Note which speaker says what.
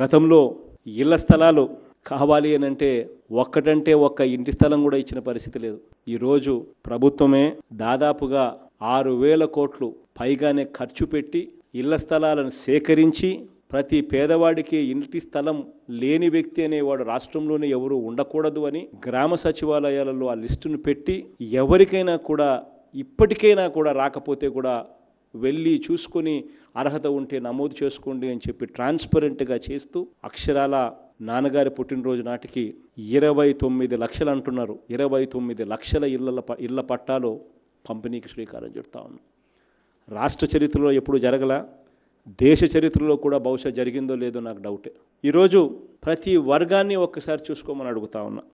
Speaker 1: గతంలో ఇళ్ల స్థలాలు కావాలి అని అంటే ఒక్కటంటే ఒక్క ఇంటి స్థలం కూడా ఇచ్చిన పరిస్థితి లేదు ఈరోజు ప్రభుత్వమే దాదాపుగా ఆరు వేల కోట్లు పైగానే ఖర్చు పెట్టి ఇళ్ల స్థలాలను సేకరించి ప్రతి పేదవాడికి ఇంటి స్థలం లేని వ్యక్తి అనేవాడు రాష్ట్రంలోనే ఎవరు ఉండకూడదు అని గ్రామ సచివాలయాలలో ఆ లిస్టును పెట్టి ఎవరికైనా కూడా ఇప్పటికైనా కూడా రాకపోతే కూడా వెళ్ళి చూసుకొని అర్హత ఉంటే నమోదు చేసుకోండి అని చెప్పి ట్రాన్స్పరెంట్గా చేస్తూ అక్షరాల నాన్నగారి పుట్టినరోజు నాటికి ఇరవై తొమ్మిది లక్షలు అంటున్నారు ఇరవై తొమ్మిది లక్షల ఇళ్ళ ఇళ్ల పట్టాలు పంపిణీకి శ్రీకారం చుడతా ఉన్నాం రాష్ట్ర చరిత్రలో ఎప్పుడు జరగల దేశ చరిత్రలో కూడా బహుశా జరిగిందో లేదో నాకు డౌటే ఈరోజు ప్రతి వర్గాన్ని ఒక్కసారి చూసుకోమని అడుగుతా ఉన్నా